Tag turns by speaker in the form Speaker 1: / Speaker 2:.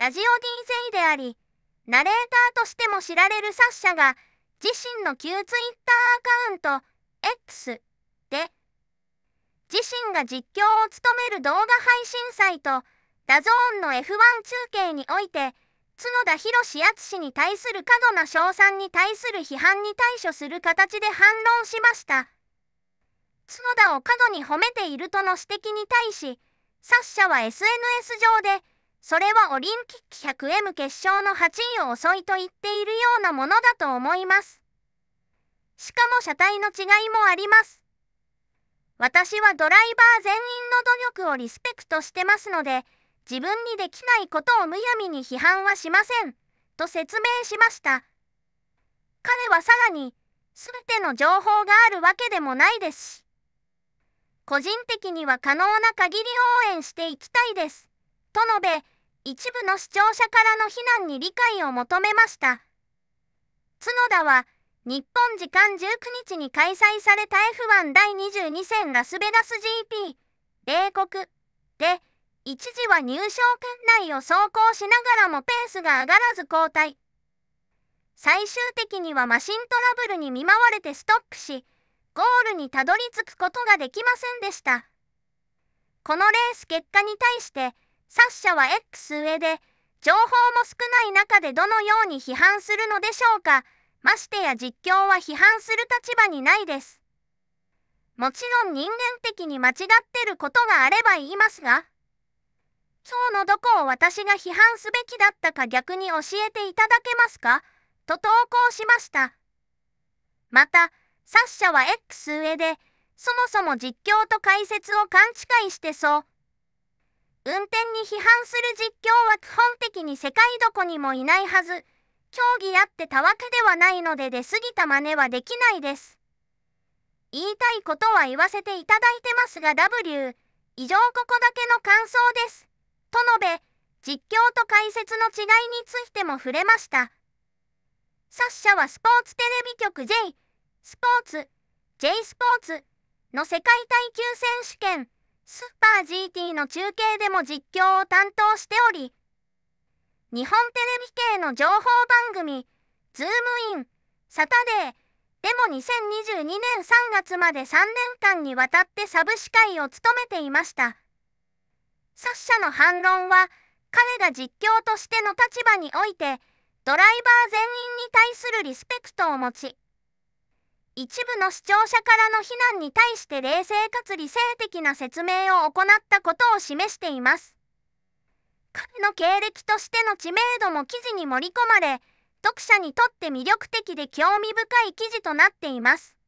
Speaker 1: ラジオ DJ であり、ナレーターとしても知られるサッシャが、自身の旧 Twitter アカウント、X で、自身が実況を務める動画配信サイト、ダゾーンの F1 中継において、角田博史氏に対する過度な称賛に対する批判に対処する形で反論しました。角田を過度に褒めているとの指摘に対し、サッシャは SNS 上で、それはオリンピック 100M 決勝の8位を遅いと言っているようなものだと思います。しかも車体の違いもあります。私はドライバー全員の努力をリスペクトしてますので、自分にできないことをむやみに批判はしません、と説明しました。彼はさらに、すべての情報があるわけでもないですし、個人的には可能な限り応援していきたいです。と述べ、一部の視聴者からの非難に理解を求めました。角田は、日本時間19日に開催された F1 第22戦ラスベガス GP、米国で、一時は入賞圏内を走行しながらもペースが上がらず交代。最終的にはマシントラブルに見舞われてストップし、ゴールにたどり着くことができませんでした。このレース結果に対して、サッシャは X 上で、情報も少ない中でどのように批判するのでしょうか。ましてや実況は批判する立場にないです。もちろん人間的に間違ってることがあれば言いますが、今日のどこを私が批判すべきだったか逆に教えていただけますかと投稿しました。また、サッシャは X 上で、そもそも実況と解説を勘違いしてそう、運転に批判する実況は基本的に世界どこにもいないはず、競技やってたわけではないので出過ぎた真似はできないです。言いたいことは言わせていただいてますが W、以上ここだけの感想です。と述べ、実況と解説の違いについても触れました。サッシャはスポーツテレビ局 J、スポーツ、J スポーツの世界耐久選手権、スーパー GT の中継でも実況を担当しており、日本テレビ系の情報番組、ズームイン、サタデー、でも2022年3月まで3年間にわたってサブ司会を務めていました。作者の反論は、彼が実況としての立場において、ドライバー全員に対するリスペクトを持ち、一部の視聴者からの非難に対して冷静かつ理性的な説明を行ったことを示しています。彼の経歴としての知名度も記事に盛り込まれ、読者にとって魅力的で興味深い記事となっています。